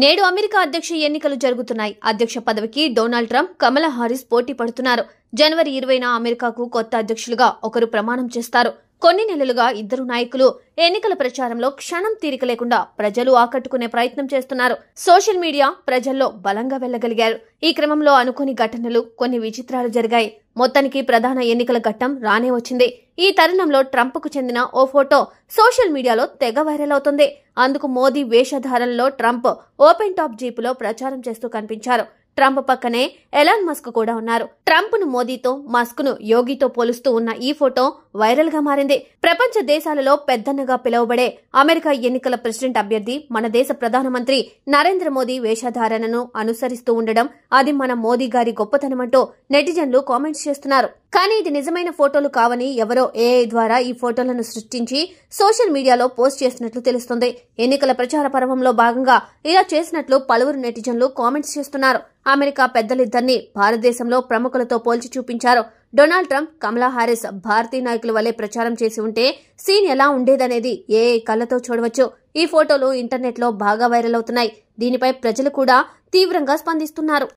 నేడు అమెరికా అధ్యక్ష ఎన్నికలు జరుగుతున్నాయి అధ్యక్ష పదవికి డొనాల్డ్ ట్రంప్ కమలా హారిస్ పోటీ పడుతున్నారు జనవరి ఇరవైన అమెరికాకు కొత్త అధ్యక్షులుగా ఒకరు ప్రమాణం చేస్తారు కొన్ని నెలలుగా ఇద్దరు నాయకులు ఎన్నికల ప్రచారంలో క్షణం తీరిక లేకుండా ప్రజలు ఆకట్టుకునే ప్రయత్నం చేస్తున్నారు సోషల్ మీడియా ప్రజల్లో బలంగా వెళ్లగలిగారు ఈ క్రమంలో అనుకోని ఘటనలు కొన్ని విచిత్రాలు జరిగాయి మొత్తానికి ప్రధాన ఎన్నికల ఘట్టం రానే వచ్చింది ఈ తరుణంలో ట్రంప్కు చెందిన ఓ ఫోటో సోషల్ మీడియాలో తెగ వైరల్ అవుతుంది అందుకు మోదీ వేషధారణలో ట్రంప్ ఓపెన్ టాప్ జీపులో ప్రచారం చేస్తూ కనిపించారు ట్రంప్ పక్కనే ఎలాన్ మస్క్ కూడా ఉన్నారు ట్రంప్ను మోదీతో మస్క్ను యోగితో పోలుస్తూ ఉన్న ఈ ఫోటో వైరల్గా మారింది ప్రపంచ దేశాలలో పెద్దన్నగా పిలువబడే అమెరికా ఎన్నికల ప్రెసిడెంట్ అభ్యర్థి మన దేశ ప్రధానమంత్రి నరేంద్ర మోదీ వేషధారణను అనుసరిస్తూ ఉండడం అది మన మోదీ గారి గొప్పతనమంటూ నెటిజన్లు కామెంట్స్ చేస్తున్నారు కానీ ఇది నిజమైన ఫోటోలు కావని ఎవరో ఏఐ ద్వారా ఈ ఫోటోలను సృష్టించి సోషల్ మీడియాలో పోస్ట్ చేసినట్లు తెలుస్తుంది ఎన్నికల ప్రచార పర్వంలో భాగంగా ఇలా చేసినట్లు పలువురు నెటిజన్లు కామెంట్స్ చేస్తున్నారు అమెరికా పెద్దలిద్దరిని భారతదేశంలో ప్రముఖులతో పోల్చి చూపించారు డొనాల్డ్ ట్రంప్ కమలా హారిస్ భారతీయ నాయకుల వలె ప్రచారం చేసి ఉంటే సీన్ ఎలా ఉండేదనేది ఏ కళ్ళతో చూడవచ్చు ఈ ఫోటోలు ఇంటర్నెట్లో బాగా వైరల్ అవుతున్నాయి దీనిపై ప్రజలు కూడా తీవ్రంగా స్పందిస్తున్నారు